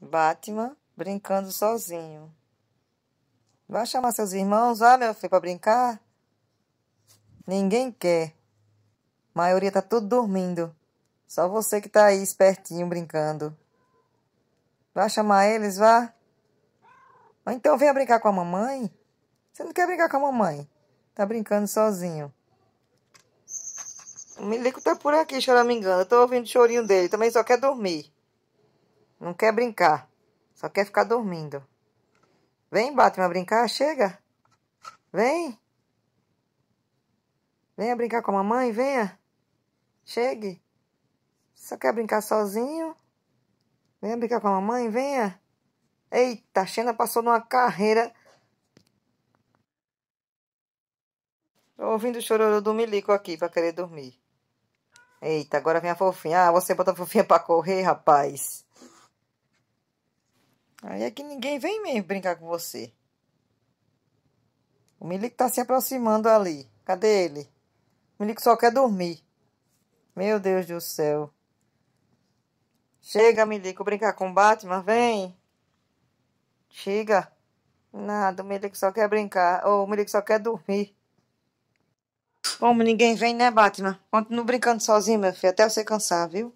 Batman brincando sozinho. Vai chamar seus irmãos, ah, meu filho, para brincar? Ninguém quer. A maioria tá tudo dormindo. Só você que tá aí espertinho brincando. Vai chamar eles, vá? Ou então venha brincar com a mamãe. Você não quer brincar com a mamãe? Tá brincando sozinho. O Milico tá por aqui choramingando. Eu tô ouvindo o chorinho dele. Também só quer dormir. Não quer brincar, só quer ficar dormindo. Vem, Batman, brincar, chega. Vem. Venha brincar com a mamãe, venha. Chegue. Só quer brincar sozinho? Venha brincar com a mamãe, venha. Eita, a Xena passou numa carreira. Tô ouvindo o chororô do milico aqui pra querer dormir. Eita, agora vem a fofinha. Ah, você bota a fofinha pra correr, rapaz. Aí é que ninguém vem mesmo brincar com você. O Milico tá se aproximando ali. Cadê ele? O Milico só quer dormir. Meu Deus do céu. Chega, Milico, brincar com o Batman, vem. Chega. Nada, o Milico só quer brincar. Ou o Milico só quer dormir. Como ninguém vem, né, Batman? Continua brincando sozinho, meu filho, até você cansar, viu?